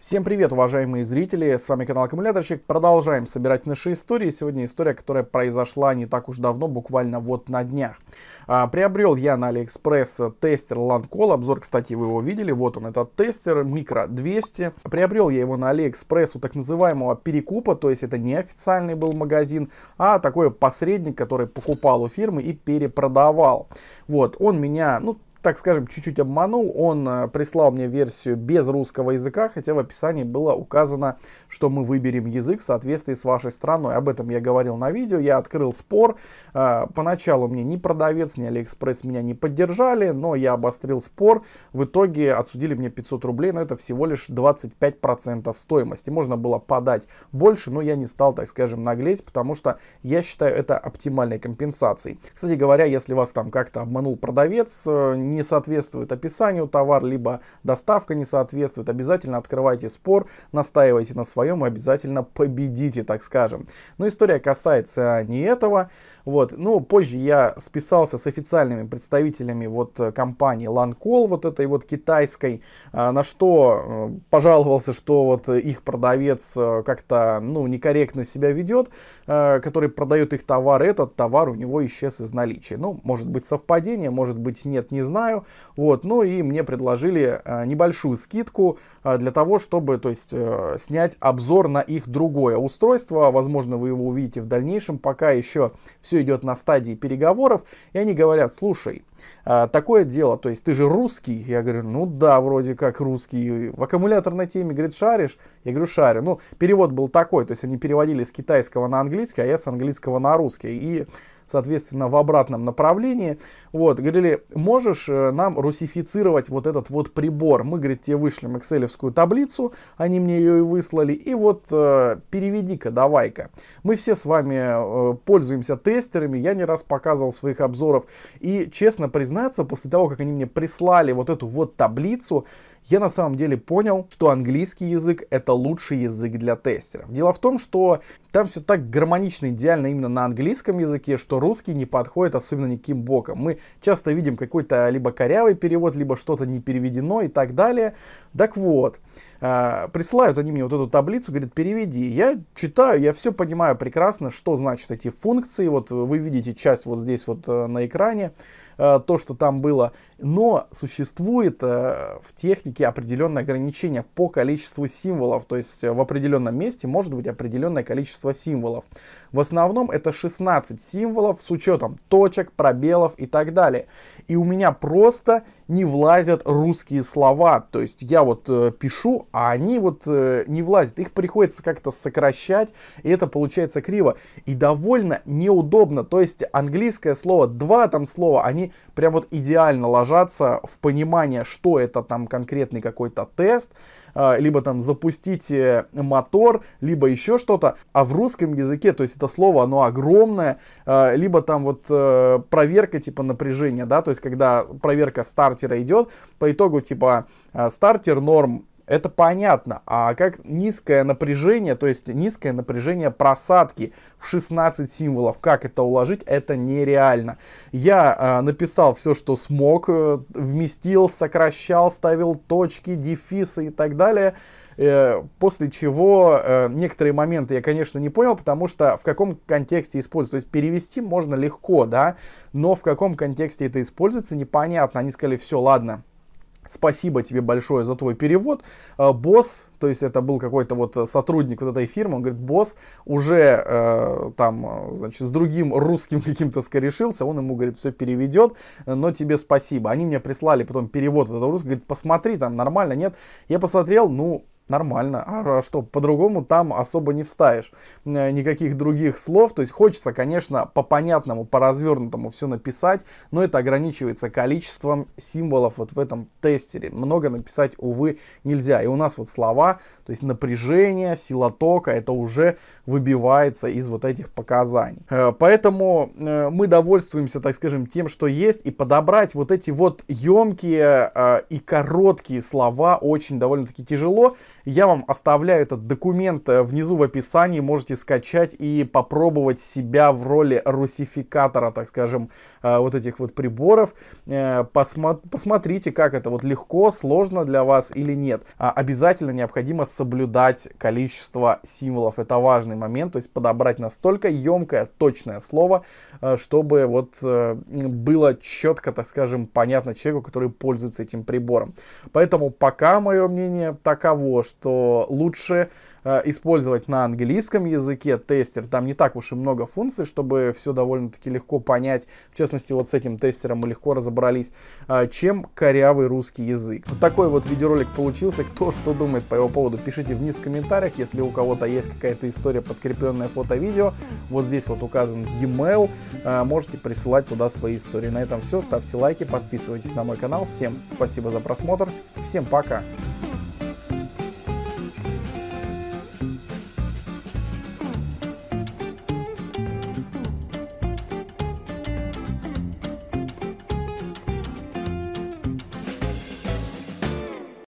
Всем привет, уважаемые зрители, с вами канал Аккумуляторщик. Продолжаем собирать наши истории. Сегодня история, которая произошла не так уж давно, буквально вот на днях. А, приобрел я на Алиэкспресс тестер Lancol, обзор, кстати, вы его видели, вот он этот тестер, микро 200. Приобрел я его на Алиэкспресс у так называемого перекупа, то есть это не официальный был магазин, а такой посредник, который покупал у фирмы и перепродавал. Вот, он меня, ну, так скажем, чуть-чуть обманул. Он э, прислал мне версию без русского языка, хотя в описании было указано, что мы выберем язык в соответствии с вашей страной. Об этом я говорил на видео, я открыл спор. Э, поначалу мне ни продавец, ни Алиэкспресс меня не поддержали, но я обострил спор. В итоге отсудили мне 500 рублей, но это всего лишь 25% стоимости. Можно было подать больше, но я не стал, так скажем, наглеть, потому что я считаю это оптимальной компенсацией. Кстати говоря, если вас там как-то обманул продавец, э, не соответствует описанию товар, либо доставка не соответствует, обязательно открывайте спор, настаивайте на своем и обязательно победите, так скажем. Но история касается не этого. Вот. Ну, позже я списался с официальными представителями вот э, компании Lancol, вот этой вот китайской, э, на что э, пожаловался, что вот их продавец как-то, ну, некорректно себя ведет, который продает их товар, этот товар у него исчез из наличия. Ну, может быть совпадение, может быть нет, не знаю понимаю. Вот, ну и мне предложили э, небольшую скидку э, для того, чтобы, то есть, э, снять обзор на их другое устройство. Возможно, вы его увидите в дальнейшем. Пока еще все идет на стадии переговоров. И они говорят, слушай, такое дело, то есть, ты же русский. Я говорю, ну да, вроде как русский. В аккумуляторной теме, говорит, шаришь? Я говорю, шарю. Ну, перевод был такой, то есть, они переводили с китайского на английский, а я с английского на русский. И соответственно, в обратном направлении. Вот, говорили, можешь э, нам русифицировать вот этот вот прибор? Мы, говорит, тебе вышли экселевскую таблицу, они мне ее и выслали, и вот э, переведи-ка, давай-ка. Мы все с вами э, пользуемся тестерами, я не раз показывал своих обзоров, и, честно признаться, после того, как они мне прислали вот эту вот таблицу, я на самом деле понял, что английский язык это лучший язык для тестеров. Дело в том, что там все так гармонично, идеально именно на английском языке, что русский не подходит особенно никаким боком. Мы часто видим какой-то либо корявый перевод, либо что-то не переведено и так далее. Так вот, а, присылают они мне вот эту таблицу, говорят, переведи. Я читаю, я все понимаю прекрасно, что значат эти функции. Вот вы видите часть вот здесь вот э, на экране, э, то, что там было. Но существует э, в технике определенное ограничение по количеству символов. То есть в определенном месте может быть определенное количество символов. В основном это 16 символов с учетом точек, пробелов и так далее. И у меня просто не влазят русские слова. То есть я вот пишу а они вот э, не влазят, их приходится как-то сокращать, и это получается криво, и довольно неудобно, то есть английское слово, два там слова, они прям вот идеально ложатся в понимание, что это там конкретный какой-то тест, э, либо там запустите мотор, либо еще что-то, а в русском языке, то есть это слово, оно огромное, э, либо там вот э, проверка типа напряжения, да, то есть когда проверка стартера идет, по итогу типа а, стартер норм это понятно. А как низкое напряжение, то есть низкое напряжение просадки в 16 символов, как это уложить, это нереально. Я э, написал все, что смог, э, вместил, сокращал, ставил точки, дефисы и так далее. Э, после чего э, некоторые моменты я, конечно, не понял, потому что в каком контексте используется, То есть перевести можно легко, да, но в каком контексте это используется, непонятно. Они сказали, все, ладно, Спасибо тебе большое за твой перевод. Э, босс, то есть это был какой-то вот э, сотрудник вот этой фирмы, он говорит, босс уже э, там, э, значит, с другим русским каким-то скорешился, он ему, говорит, все переведет, но тебе спасибо. Они мне прислали потом перевод вот этого русского, говорит, посмотри, там нормально, нет. Я посмотрел, ну, нормально. А что, по-другому там особо не вставишь. Э, никаких других слов. То есть хочется, конечно, по понятному, по развернутому все написать, но это ограничивается количеством символов вот в этом тестере. Много написать, увы, нельзя. И у нас вот слова, то есть напряжение, сила тока, это уже выбивается из вот этих показаний. Э, поэтому э, мы довольствуемся, так скажем, тем, что есть, и подобрать вот эти вот емкие и короткие слова очень довольно-таки тяжело. Я вам оставляю этот документ э, внизу в описании, можете скачать и попробовать себя в роли русификатора, так скажем, э, вот этих вот приборов. Э, посмотрите, как это вот легко, сложно для вас или нет. А обязательно необходимо соблюдать количество символов, это важный момент, то есть подобрать настолько емкое, точное слово, чтобы вот было четко, так скажем, понятно человеку, который пользуется этим прибором. Поэтому пока мое мнение таково, что что лучше э, использовать на английском языке тестер. Там не так уж и много функций, чтобы все довольно-таки легко понять. В частности, вот с этим тестером мы легко разобрались, э, чем корявый русский язык. Вот такой вот видеоролик получился. Кто что думает по его поводу, пишите вниз в комментариях. Если у кого-то есть какая-то история, подкрепленная фото-видео, вот здесь вот указан e-mail, э, можете присылать туда свои истории. На этом все. Ставьте лайки, подписывайтесь на мой канал. Всем спасибо за просмотр. Всем пока!